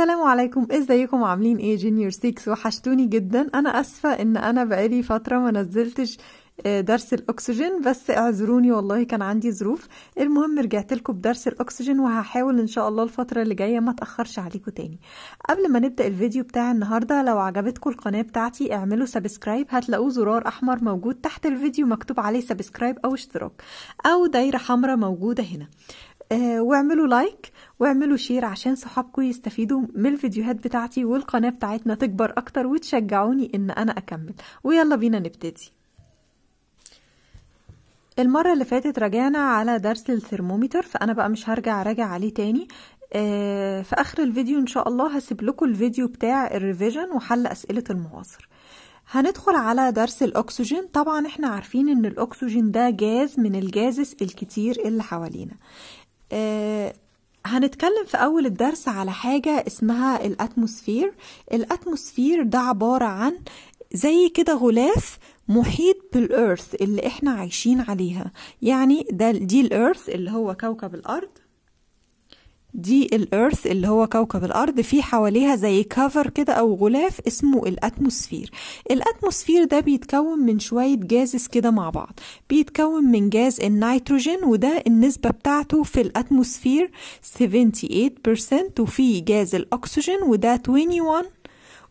السلام عليكم ازيكم عاملين ايه جونيور 6 وحشتوني جدا انا اسفه ان انا بقالي فتره ما نزلتش آه، درس الاكسجين بس اعذروني والله كان عندي ظروف المهم رجعت لكم بدرس الاكسجين وهحاول ان شاء الله الفتره اللي جايه ما اتاخرش عليكم تاني قبل ما نبدا الفيديو بتاع النهارده لو عجبتكم القناه بتاعتي اعملوا سبسكرايب هتلاقوه زرار احمر موجود تحت الفيديو مكتوب عليه سبسكرايب او اشتراك او دايره حمراء موجوده هنا آه، واعملوا لايك واعملوا شير عشان صحابكم يستفيدوا من الفيديوهات بتاعتي والقناة بتاعتنا تكبر أكتر وتشجعوني إن أنا أكمل ويلا بينا نبتدي المرة اللي فاتت راجعنا على درس الثرمومتر فأنا بقى مش هرجع راجع عليه تاني آه، في آخر الفيديو إن شاء الله هسيب لكم الفيديو بتاع الريفيجن وحل أسئلة المعاصر هندخل على درس الأكسجين طبعا احنا عارفين ان الأكسجين ده جاز من الجازس الكتير اللي حوالينا آه، هنتكلم في أول الدرس على حاجة اسمها الأتموسفير الأتموسفير ده عبارة عن زي كده غلاف محيط بالأرث اللي إحنا عايشين عليها يعني ده دي الأرث اللي هو كوكب الأرض دي الأرث اللي هو كوكب الأرض في حواليها زي كفر كده أو غلاف اسمه الأتموسفير الأتموسفير ده بيتكون من شوية جازز كده مع بعض بيتكون من جاز النيتروجين وده النسبة بتاعته في الأتموسفير 78% وفي جاز الأكسجين وده 21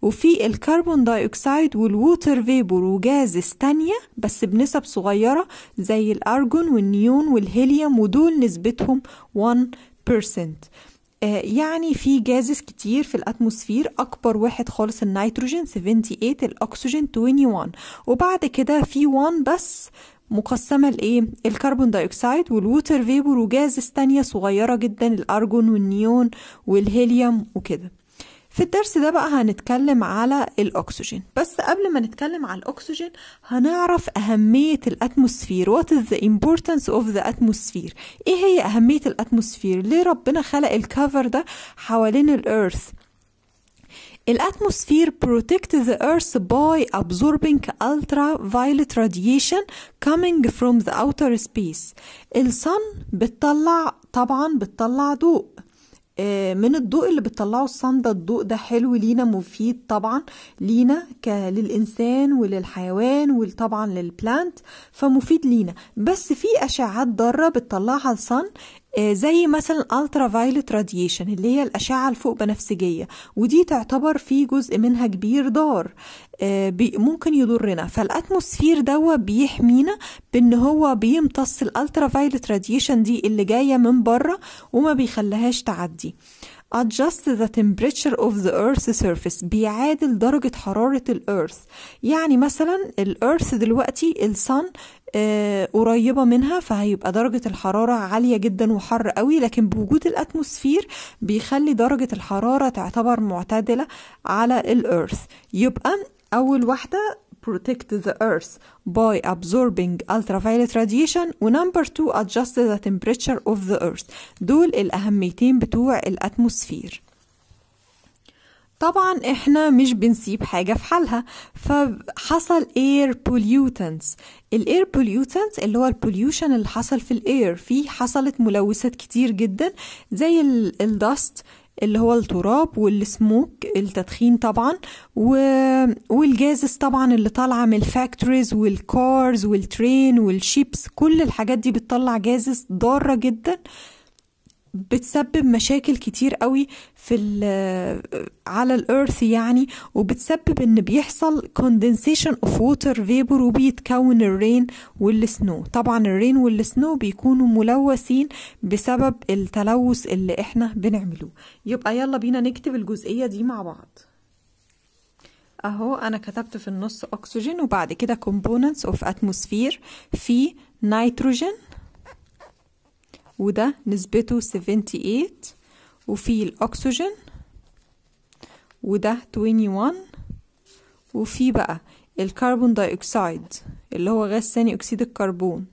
وفي الكربون دايوكسيد والووتر فيبور وجاز تانية بس بنسب صغيرة زي الأرجون والنيون والهيليوم ودول نسبتهم 1 آه، يعني في جازز كتير في الاتموسفير اكبر واحد خالص النيتروجين 78 الاكسجين 21 وبعد كده في 1 بس مقسمة لإيه؟ الكربون دايوكسيد والووتر فيبور وجازز تانية صغيرة جدا الأرجون والنيون والهيليوم وكده في الدرس ده بقى هنتكلم على الأكسجين بس قبل ما نتكلم على الأكسجين هنعرف أهمية الأتموسفير What is the importance of the atmosphere إيه هي أهمية الأتموسفير ليه ربنا خلق الكفر ده حوالين الأرث الاتموسفير protect the earth by absorbing ultraviolet radiation coming from the outer space الصن بتطلع طبعا بتطلع ضوء آه، من الضوء اللي بتطلعه الصندة الضوء ده حلو لينا مفيد طبعا لينا للإنسان وللحيوان وطبعا للبلانت فمفيد لينا بس في أشعات ضارة بتطلعها الصن آه، زي مثلا الترا فايلت راديشن اللي هي الاشعه الفوق بنفسجيه ودي تعتبر في جزء منها كبير ضار آه، ممكن يضرنا فالاتموسفير دوا بيحمينا بان هو بيمتص الالترا فايلت راديشن دي اللي جايه من بره وما بيخليهاش تعدي adjust the temperature of the earth surface بيعادل درجة حرارة الأرث يعني مثلا الأرث دلوقتي الصن آه، قريبة منها فهيبقى درجة الحرارة عالية جدا وحر قوي لكن بوجود الاتموسفير بيخلي درجة الحرارة تعتبر معتدلة على الأرث يبقى أول واحدة protect the earth by absorbing ultraviolet radiation ونمبر two adjust the temperature of the earth دول الأهميتين بتوع الأتموسفير طبعا احنا مش بنسيب حاجة في حالها فحصل اير pollutants الاير pollutants اللي هو البوليوشن اللي حصل في الاير في حصلت ملوثات كتير جدا زي الدست اللي هو التراب والسموك التدخين طبعا و... والجازس طبعا اللي طالعه من الفاكتوريز والكارز والترين والشيبس كل الحاجات دي بتطلع جازس ضاره جدا آه بتسبب مشاكل كتير قوي في على الارث يعني وبتسبب ان بيحصل كوندنسيشن اوف ووتر فيبر وبيتكون الرين والسنو طبعا الرين والسنو بيكونوا ملوثين بسبب التلوث اللي احنا بنعمله يبقى يلا بينا نكتب الجزئية دي مع بعض اهو انا كتبت في النص اكسجين وبعد كده كومبوننتس اوف اتموسفير في نيتروجين وده نسبته 78 وفيه الأكسجين وده 21 وفيه بقى الكربون دايوكسيد اللي هو غاز ثاني أكسيد الكربون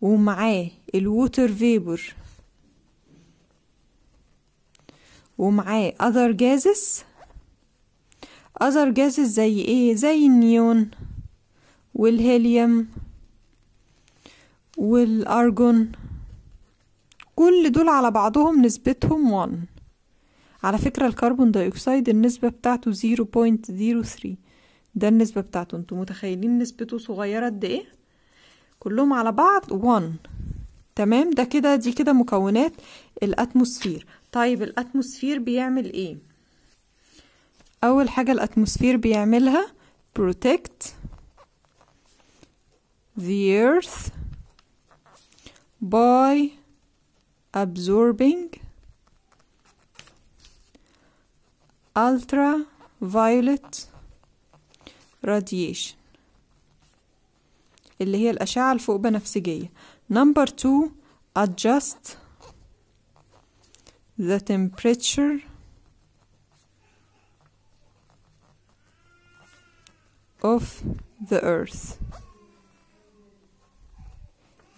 ومعاه الووتر فيبر ومعاه other gases other gases زي ايه زي النيون والهيليوم والأرجون كل دول على بعضهم نسبتهم 1 على فكرة الكربون دايوكسيد النسبة بتاعته 0.03 ده النسبة بتاعته انتوا متخيلين نسبته صغيرة قد ايه كلهم على بعض 1 تمام ده كده دي كده مكونات الاتموسفير طيب الاتموسفير بيعمل ايه اول حاجة الاتموسفير بيعملها protect the earth by absorbing ultraviolet radiation اللي هي الأشعة الفوق بنفسجية number two adjust the temperature of the earth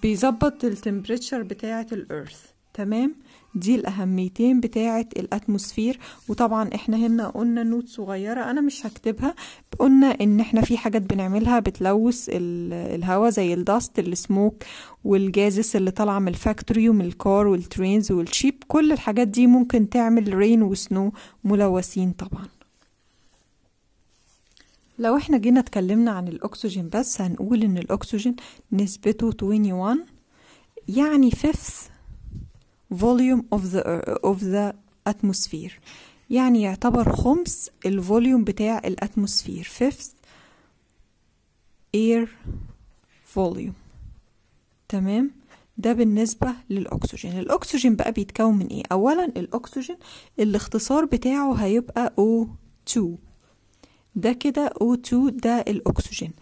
بيظبط التمبريتشر بتاعة الأرث تمام دي الأهميتين بتاعة الأتموسفير وطبعا احنا هنا قلنا نوت صغيرة أنا مش هكتبها قلنا إن احنا في حاجات بنعملها بتلوث الهواء زي الداست السموك والجازس اللي طالعة من الفاكتوري ومن الكار والترينز والشيب كل الحاجات دي ممكن تعمل رين وسنو ملوثين طبعا لو احنا جينا اتكلمنا عن الأكسجين بس هنقول إن الأكسجين نسبته 21 يعني فifth volume of the, uh, of the atmosphere يعني يعتبر خمس الفوليوم بتاع الاتموسفير fifth air volume تمام ده بالنسبة للأكسجين الأكسجين بقى بيتكون من إيه؟ أولا الأكسجين الاختصار بتاعه هيبقى O2 ده كده O2 ده الأكسجين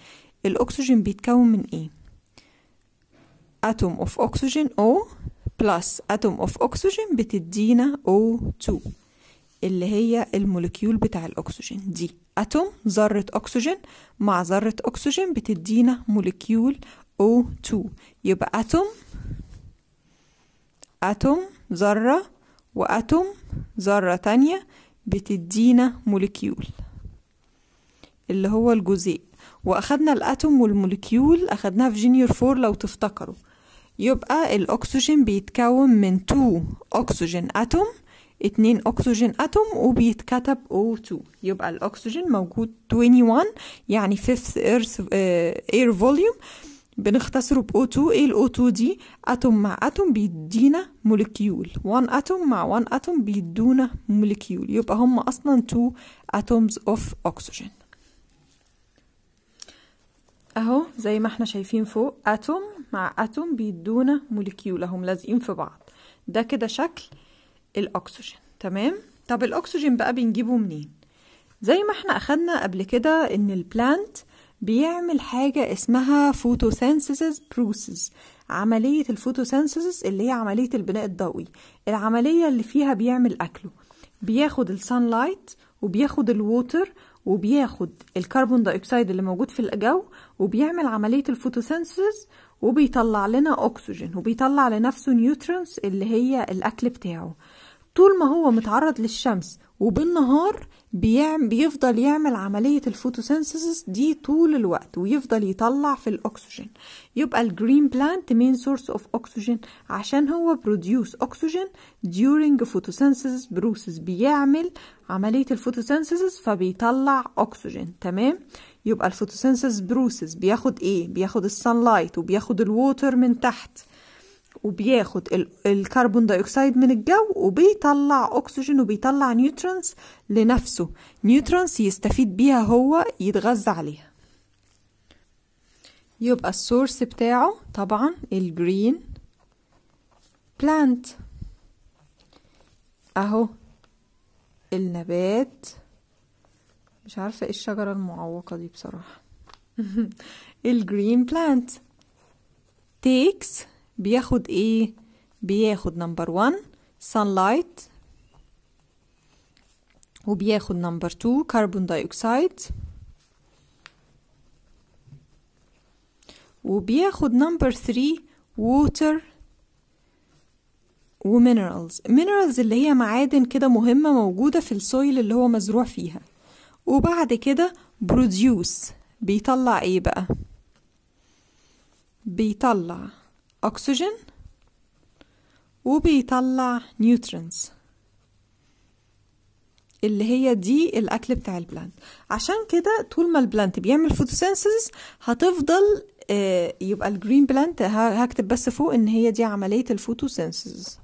الأكسجين بيتكون من إيه؟ أتوم of oxygen O بلس اتوم اوف اكسجين بتدينا O2 اللي هي المولكيول بتاع الاكسجين دي اتوم ذرة اكسجين مع ذرة اكسجين بتدينا مولكيول O2 يبقى اتوم اتوم ذرة واتوم ذرة تانية بتدينا مولكيول اللي هو الجزيء واخدنا الاتوم والمولكيول اخدناها في جينيور فور لو تفتكروا يبقى الأكسجين بيتكون من 2 أكسجين أتوم اتنين أكسجين أتوم وبيتكتب O2 يبقى الأكسجين موجود 21 يعني 5th earth, uh, air volume بنختصره ب O2 ايه ال O2 دي أتوم مع أتوم بيدينا موليكيول 1 أتوم مع 1 أتوم بيدونا موليكيول يبقى هم أصلا 2 atoms of oxygen اهو زي ما احنا شايفين فوق اتوم مع اتوم بيدونا موليكيول اهم لازقين في بعض ده كده شكل الاكسجين تمام طب الاكسجين بقى بنجيبه منين زي ما احنا اخدنا قبل كده ان البلانت بيعمل حاجة اسمها فوتوسينثيسيس بروسيس عملية الفوتوسينثيسيس اللي هي عملية البناء الضوئي العملية اللي فيها بيعمل أكله بياخد السانلايت وبياخد الووتر وبياخد الكربون دايوكسيد اللي موجود في الجو وبيعمل عملية الفوتوسينثيسيس وبيطلع لنا أكسجين وبيطلع لنفسه نيوترونز اللي هي الأكل بتاعه طول ما هو متعرض للشمس وبالنهار بيفضل يعمل عملية الفوتوسينثيسيس دي طول الوقت ويفضل يطلع في الأكسجين يبقى الجرين بلانت مين سورس اوف أكسجين عشان هو بروديوس أكسجين during photosynthesis بروسس بيعمل عملية الفوتوسينثيسيس فبيطلع أكسجين تمام يبقى الفوتوسينثيسيس بروسس بياخد إيه بياخد السانلايت وبياخد الووتر من تحت وبياخد الكربون دايوكسيد من الجو وبيطلع اكسجين وبيطلع نيوترونز لنفسه نيوترونز يستفيد بيها هو يتغذى عليها يبقى السورس بتاعه طبعا الجرين بلانت اهو النبات مش عارفة ايه الشجرة المعوقة دي بصراحة الجرين بلانت takes بياخد ايه بياخد نمبر 1 sunlight وبياخد نمبر 2 كربون دايوكسيد وبياخد نمبر 3 ووتر ومينرالز مينرالز اللي هي معادن كده مهمة موجودة في السويل اللي هو مزروع فيها وبعد كده بروديوس بيطلع ايه بقى بيطلع أكسجين وبيطلع نيوترينز اللي هي دي الأكل بتاع البلانت عشان كده طول ما البلانت بيعمل فوتوسينثيسيس هتفضل آه، يبقى الجرين بلانت هكتب بس فوق ان هي دي عملية الفوتوسينثيسيس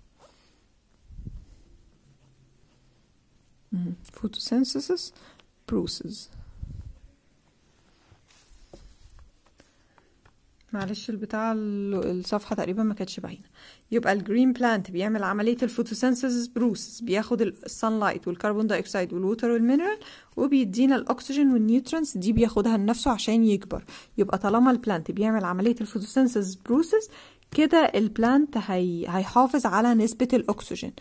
فوتوسينثيسيس بروسيس معلش البتاع الصفحة تقريبا ما كانتش باينة يبقى الجرين بلانت بيعمل عملية الفوتوسنسز بروس بياخد السان لايت والكربون دايوكسيد والووتر والمينرال وبيدينا الاكسجين والنيوترنس دي بياخدها لنفسه عشان يكبر يبقى طالما البلانت بيعمل عملية الفوتوسنسز بروس كده البلانت هي... هيحافظ على نسبة الاكسجين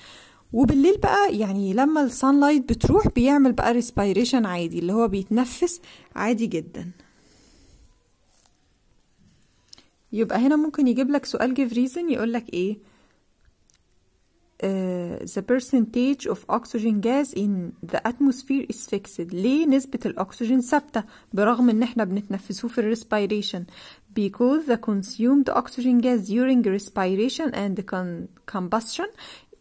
وبالليل بقى يعني لما السان لايت بتروح بيعمل بقى ريسبيريشن عادي اللي هو بيتنفس عادي جدا يبقى هنا ممكن يجيب لك سؤال give reason يقول لك ايه uh, the percentage of oxygen gas in the atmosphere is fixed ليه نسبة الأكسجين ثابتة برغم إن إحنا بنتنفسوه في الريسبيريشن because the consumed oxygen gas during respiration and combustion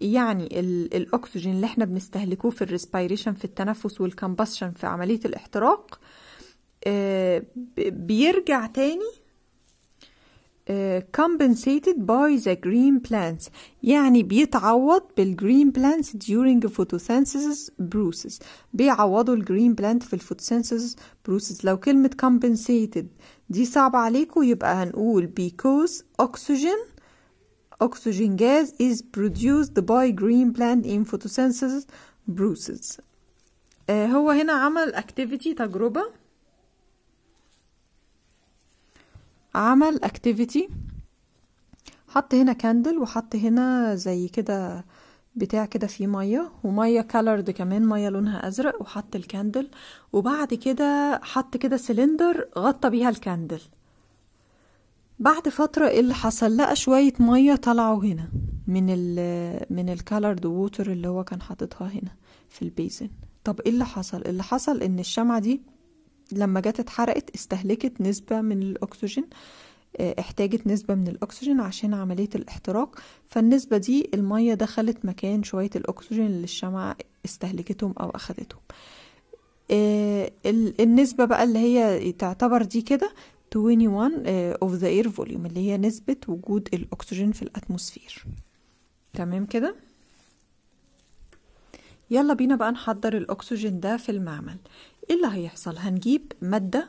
يعني الأكسجين اللي إحنا بنستهلكوه في الريسبيريشن في التنفس والكمبستشن في عملية الاحتراق آه، بيرجع تاني compensated by the green plants يعني بيتعوض بالgreen plants during photosynthesis process بيعوضوا green plant في photosynthesis process لو كلمة compensated دي صعبة عليكم يبقى هنقول because oxygen oxygen gas is produced by green plant in photosynthesis process هو هنا عمل activity تجربة عمل اكتيفيتي حط هنا كاندل وحط هنا زي كده بتاع كده فيه ميه وميه كالرد كمان ميه لونها ازرق وحط الكاندل وبعد كده حط كده سلندر غطى بيها الكاندل بعد فتره اللي حصل لقى شويه ميه طلعوا هنا من ال من الكالرد ووتر اللي هو كان حاططها هنا في البيزن طب ايه اللي حصل اللي حصل ان الشمعه دي لما جت اتحرقت استهلكت نسبة من الأكسجين آه، احتاجت نسبة من الأكسجين عشان عملية الاحتراق فالنسبة دي المية دخلت مكان شوية الأكسجين اللي الشمعة استهلكتهم أو أخدتهم آه، النسبة بقى اللي هي تعتبر دي كده 21 آه، of the air volume اللي هي نسبة وجود الأكسجين في الأتموسفير تمام كده يلا بينا بقى نحضر الأكسجين ده في المعمل ايه اللي هيحصل هنجيب مادة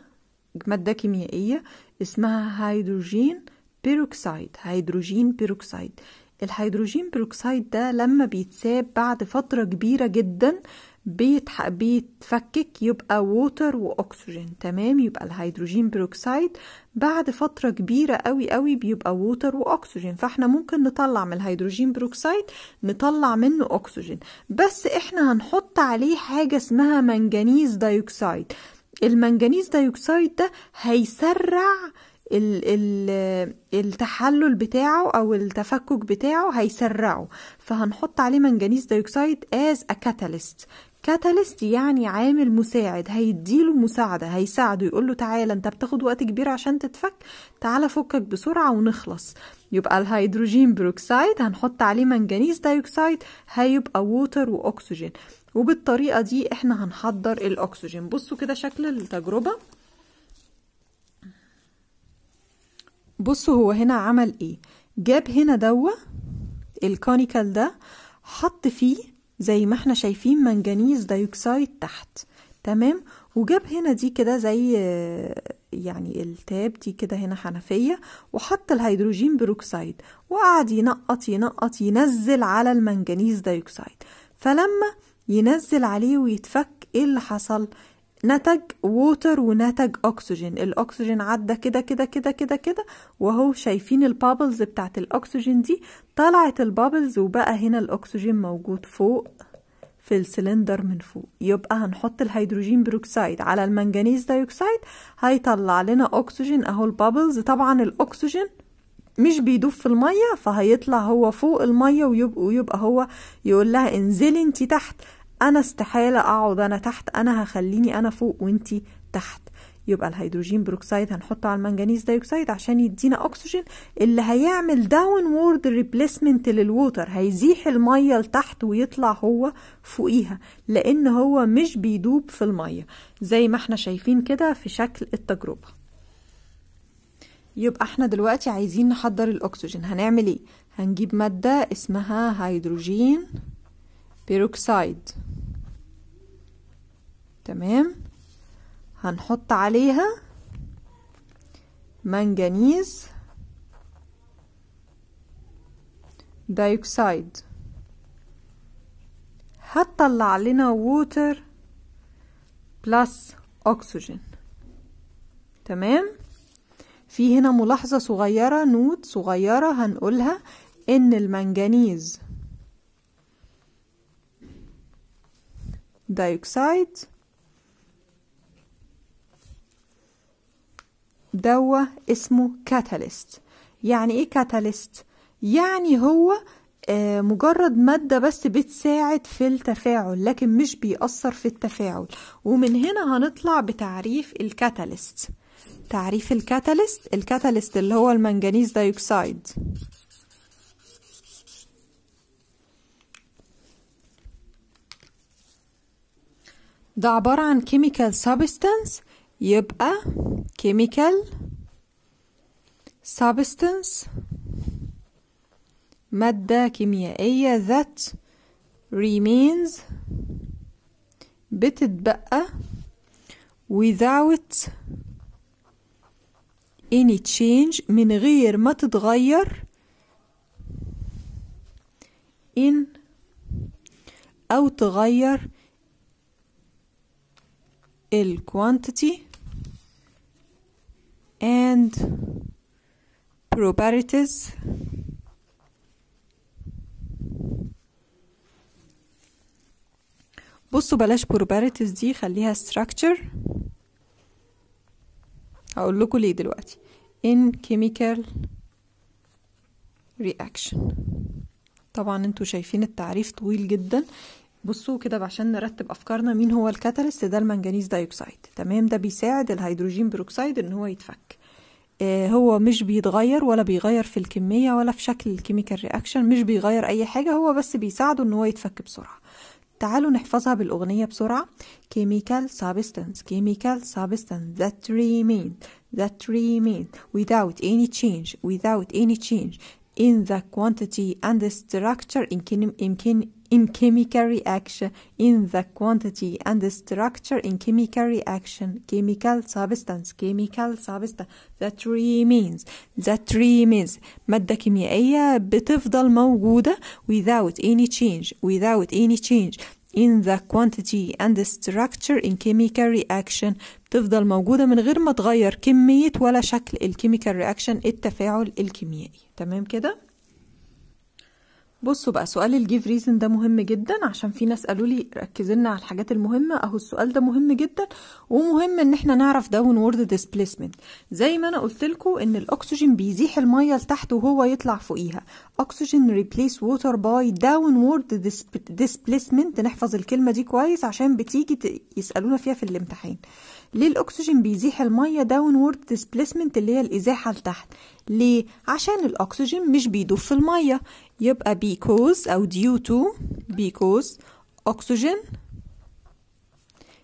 مادة كيميائية اسمها هيدروجين بيروكسيد هيدروجين بيروكسيد الهيدروجين بيروكسيد ده لما بيتساب بعد فترة كبيرة جدا بيتح... بيتفكك يبقى ووتر واكسجين تمام يبقى الهيدروجين بروكسيد بعد فتره كبيره قوي قوي بيبقى ووتر واكسجين فاحنا ممكن نطلع من الهيدروجين بروكسيد نطلع منه اكسجين بس احنا هنحط عليه حاجه اسمها منجنيز دايوكسيد المنجنيز دايوكسيد ده هيسرع التحلل بتاعه او التفكك بتاعه هيسرعه فهنحط عليه منجنيز دايوكسيد از ا كاتاليست كاتاليست يعني عامل مساعد هيديله مساعدة هيساعده يقول له تعالى انت بتاخد وقت كبير عشان تتفك تعالى فكك بسرعة ونخلص يبقى الهيدروجين بروكسايد هنحط عليه منجنيز دايوكسايد هيبقى ووتر واكسجين وبالطريقة دي احنا هنحضر الاكسجين بصوا كده شكل التجربة بصوا هو هنا عمل ايه جاب هنا دوا الكونيكال ده حط فيه زي ما احنا شايفين منجنيز دايوكسيد تحت تمام وجاب هنا دي كده زي يعني التاب دي كده هنا حنفية وحط الهيدروجين بروكسيد وقعد ينقط ينقط ينزل على المنجنيز دايوكسيد فلما ينزل عليه ويتفك ايه اللي حصل؟ نتج ووتر ونتج اكسجين الاكسجين عدى كده كده كده كده كده وهو شايفين البابلز بتاعت الاكسجين دي طلعت البابلز وبقى هنا الاكسجين موجود فوق في السلندر من فوق يبقى هنحط الهيدروجين بروكسيد على المنجنيز دايوكسيد هيطلع لنا اكسجين اهو البابلز طبعا الاكسجين مش بيدوب في الميه فهيطلع هو فوق الميه ويبقى, ويبقى هو يقول لها انزلي انت تحت انا استحاله اقعد انا تحت انا هخليني انا فوق وانتي تحت يبقى الهيدروجين بروكسيد هنحطه على المنجنيز دايوكسيد عشان يدينا اكسجين اللي هيعمل داون وورد ريبليسمنت للووتر هيزيح الميه لتحت ويطلع هو فوقيها لان هو مش بيدوب في الميه زي ما احنا شايفين كده في شكل التجربه يبقى احنا دلوقتي عايزين نحضر الاكسجين هنعمل ايه هنجيب ماده اسمها هيدروجين بيروكسيد تمام هنحط عليها منجنيز دايوكسيد هتطلع لنا ووتر بلس اكسجين تمام في هنا ملاحظة صغيرة نوت صغيرة هنقولها ان المنجنيز دايوكسيد دوا اسمه كاتاليست يعني ايه كاتاليست يعني هو آه، مجرد مادة بس بتساعد في التفاعل لكن مش بيأثر في التفاعل ومن هنا هنطلع بتعريف الكاتاليست تعريف الكاتاليست الكاتاليست اللي هو المنجنيز دايوكسيد ده عبارة عن chemical substance يبقى chemical substance مادة كيميائية that remains بتتبقى without any change من غير ما تتغير in أو تغير الكوانتيتي quantity and probabilities بصوا بلاش probabilities دي خليها structure هقول لكم ليه دلوقتي in chemical reaction طبعا انتوا شايفين التعريف طويل جدا بصوا كده عشان نرتب افكارنا مين هو الكاتاليست ده المنجنيز دايوكسيد تمام ده بيساعد الهيدروجين بيروكسيد ان هو يتفك آه هو مش بيتغير ولا بيغير في الكميه ولا في شكل الكيميكال رياكشن مش بيغير اي حاجه هو بس بيساعده ان هو يتفك بسرعه تعالوا نحفظها بالاغنيه بسرعه chemical substance chemical substance that remain that remain without any change without any change in the quantity and the structure in, chem in, chem in chemical reaction in the quantity and the structure in chemical reaction chemical substance chemical substance that remains that remains مادة كيميائية بتفضل موجودة without any change without any change in the quantity and the structure in chemical reaction بتفضل موجودة من غير ما تغير كمية ولا شكل الكيميكال reaction التفاعل الكيميائي تمام كده؟ بصوا بقى سؤال الجيف ريزن ده مهم جدا عشان في ناس قالوا لي ركزي لنا على الحاجات المهمه اهو السؤال ده مهم جدا ومهم ان احنا نعرف داون وورد ديسبيسمنت زي ما انا قلت لكم ان الاكسجين بيزيح الميه لتحت وهو يطلع فوقيها اكسجين ريبليس ووتر باي داون وورد ديسبيسمنت نحفظ الكلمه دي كويس عشان بتيجي يسالونا فيها في الامتحان ليه الاكسجين بيزيح الميه داون وورد ديسبيسمنت اللي هي الازاحه لتحت ليه عشان الاكسجين مش بيدوب في الميه يبقى uh, because أو uh, due to because oxygen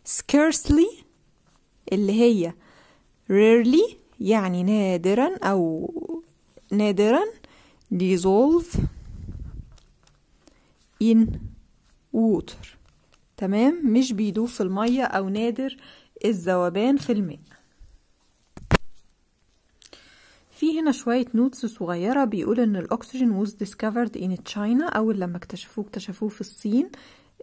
scarcely اللي هي rarely يعني نادرا أو نادرا dissolve in water تمام مش بيدوب في المية أو نادر الذوبان في الماء في هنا شوية نوتس صغيرة بيقول إن الأكسجين was discovered in China أول لما اكتشفوه اكتشفوه في الصين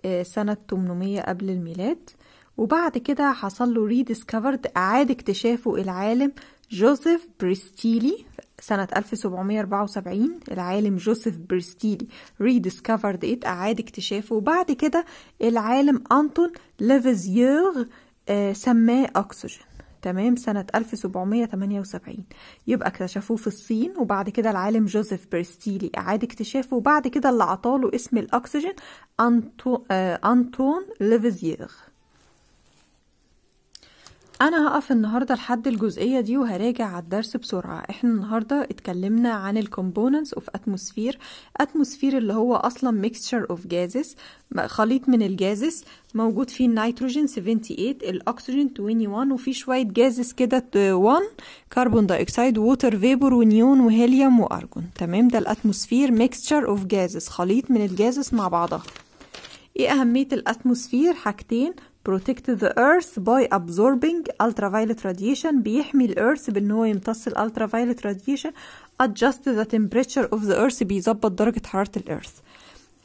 آه، سنة 800 قبل الميلاد وبعد كده حصل له rediscovered أعاد اكتشافه العالم جوزيف بريستيلي سنة 1774 العالم جوزيف بريستيلي rediscovered إت أعاد اكتشافه وبعد كده العالم أنتون ليفيزيوغ آه، سماه أكسجين تمام سنة 1778 يبقى اكتشفوه في الصين وبعد كده العالم جوزيف بيرستيلي أعاد اكتشافه وبعد كده اللي عطاله اسم الأكسجين أنتو... آه، أنتون ليفيزيغ أنا هقف النهاردة لحد الجزئية دي وهراجع على الدرس بسرعة احنا النهاردة اتكلمنا عن الكومبوننتس components of atmosphere atmosphere اللي هو أصلا mixture of gases خليط من الجازس موجود فيه النيتروجين 78 الأكسجين 21 وفي شوية جازس كده 1 كربون دايوكسيد ووتر فيبور ونيون وهيليوم وأرجون تمام ده الأتموسفير ميكستشر أوف جازس خليط من الجازس مع بعضها ايه أهمية الأتموسفير حاجتين protect the earth by absorbing ultraviolet radiation بيحمي الارث بان هو يمتص ultraviolet radiation adjust the temperature of the earth بيظبط درجة حرارة الارث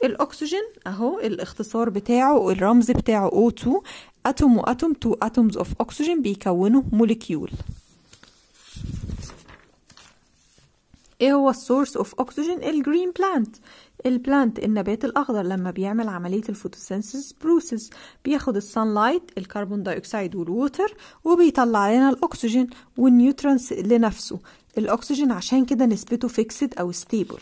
الاكسجين اهو الاختصار بتاعه الرمز بتاعه O2 اتوم واتوم تو اتومز اوف oxygen بيكونوا موليكيول ايه هو السورس اوف اوكسجين الجرين بلانت البلانت النبات الأخضر لما بيعمل عملية الفوتوسينثيسيس بروسيس بياخد السان لايت الكربون دايوكسيد والووتر وبيطلع لنا الأكسجين والنيوترانس لنفسه الأكسجين عشان كده نسبته فيكسد أو ستيبل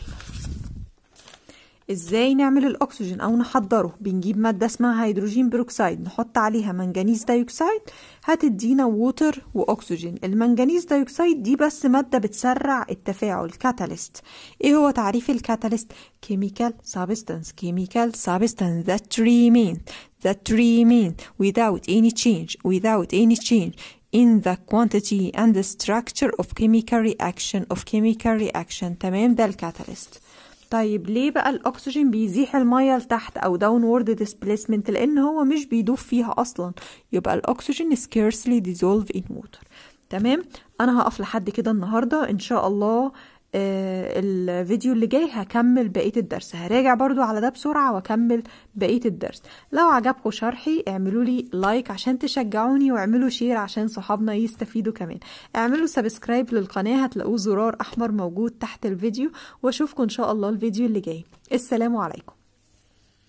ازاي نعمل الاكسجين او نحضره بنجيب ماده اسمها هيدروجين بيروكسيد نحط عليها منجنيز دايوكسيد هتدينا ووتر واكسجين المنجنيز دايوكسيد دي بس ماده بتسرع التفاعل كاتاليست ايه هو تعريف الكاتاليست كيميكال سابستنس كيميكال substance that remains that remains without any change without any change in the quantity and the structure of chemical reaction of chemical reaction تمام ده الكاتاليست طيب ليه بقى الاكسجين بيزيح الميه لتحت او downward displacement لان هو مش بيدوب فيها اصلا يبقى الاكسجين scarcely dissolve in water تمام انا هقف لحد كده النهارده ان شاء الله آه، الفيديو اللي جاي هكمل بقية الدرس هراجع برضو على ده بسرعة واكمل بقية الدرس لو عجبكم شرحي اعملوا لي لايك عشان تشجعوني واعملوا شير عشان صحابنا يستفيدوا كمان اعملوا سبسكرايب للقناة هتلاقوه زرار احمر موجود تحت الفيديو واشوفكم ان شاء الله الفيديو اللي جاي السلام عليكم